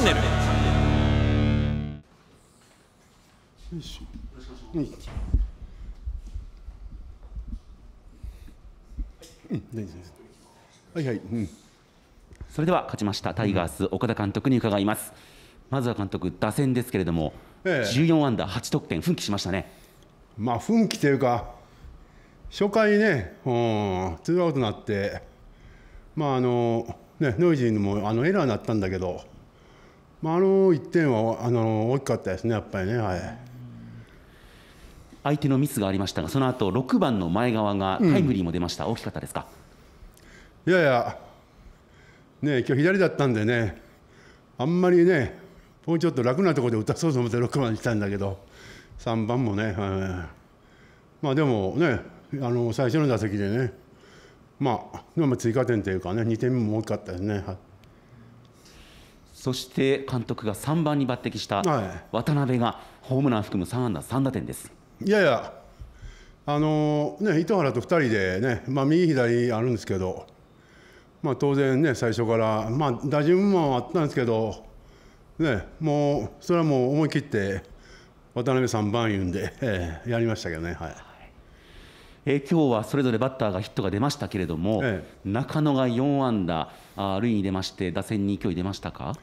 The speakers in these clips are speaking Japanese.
ンネルはいはい、うん、それでは勝ちましたタイガース、岡田監督に伺いますまずは監督打線ですけれども、ええ、14アン8得点奮起しましたねまあ奮起というか初回ね、うん、ツーアウトになってまああのねノイジーにもあのエラーになったんだけどまあ、あの1点はあの大きかったですね、やっぱりね、はい、相手のミスがありましたが、その後6番の前川がタイムリーも出ました、うん、大きかったですかいやいや、ね今日左だったんでね、あんまりね、もうちょっと楽なところで打たそうと思って6番にしたんだけど、3番もね、はい、まあでもね、あの最初の打席でね、まあ、でも追加点というかね、2点目も大きかったですね。はいそして監督が3番に抜擢した渡辺がホームラン含む3安打3打点です。いやいや、あのー、ね、糸原と2人でね、まあ、右、左あるんですけど、まあ、当然ね、最初から、まあ、打順もあったんですけど、ね、もうそれはもう思い切って渡辺さん番言うんで、えー、やりましたけどね。はいえ今日はそれぞれバッターがヒットが出ましたけれども、ええ、中野が4安打あ塁に出まして打線に勢い出ましたか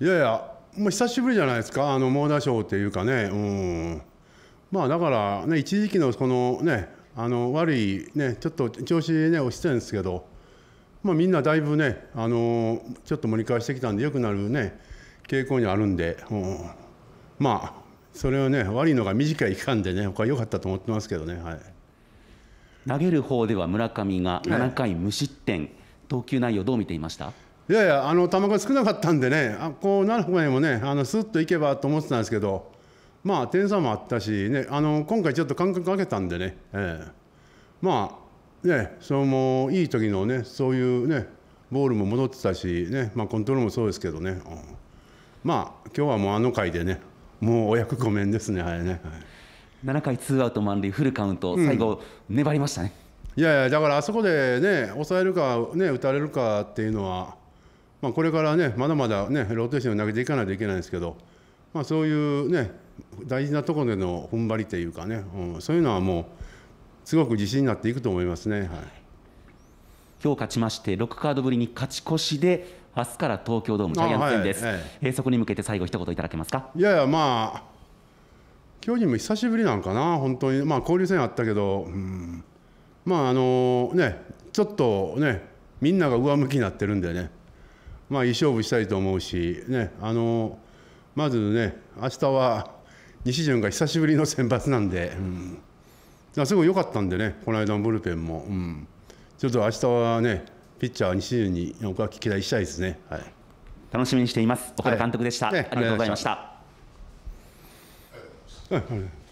いやいやもう久しぶりじゃないですかあの猛打賞っていうかね、うんまあ、だからね一時期のこのねあの悪いねちょっと調子ね落ちてるんですけど、まあ、みんなだいぶねあのちょっと盛り返してきたんでよくなるね傾向にあるんで、うん、まあそれをね悪いのが短い期間でね僕は良かったと思ってますけどね。はい投げる方では村上が7回無失点、投球内容、どう見ていましたいやいや、あの球が少なかったんでね、あこうなる前もね、あのといけばと思ってたんですけど、まあ、点差もあったし、ね、あの今回ちょっと間隔かけたんでね、えー、まあ、ね、そのいい時のね、そういうね、ボールも戻ってたし、ねまあ、コントロールもそうですけどね、うん、まあ、今日はもうあの回でね、もうお役御免ですね、あれね。はい7回ツーアウト満塁フルカウント、最後、粘りましたね。いやいや、だからあそこでね、抑えるか、ね、打たれるかっていうのは、まあ、これからね、まだまだね、ローテーション投げていかないといけないんですけど、まあ、そういうね、大事なところでの踏ん張りというかね、うん、そういうのはもう、すごく自信になっていくと思いますね。はい今日勝ちまして6カードぶりに勝ち越しで明日から東京ドームジャイアンツ戦です、はいはい、えー、そこに向けて最後一言いただけますかいやいやまあ巨人も久しぶりなんかな、本当に、まあ、交流戦あったけど、うん、まああのね、ちょっとね、みんなが上向きになってるんでね、まあ、いい勝負したいと思うし、ね、あのまずね、明日は西潤が久しぶりの選抜なんで、うん、すごい良かったんでね、この間のブルペンも、うん、ちょっと明日はね、ピッチャー西潤に僕は期待したいですね。はい楽しみにしています岡田監督でした、はいね、ありがとうございました嗯。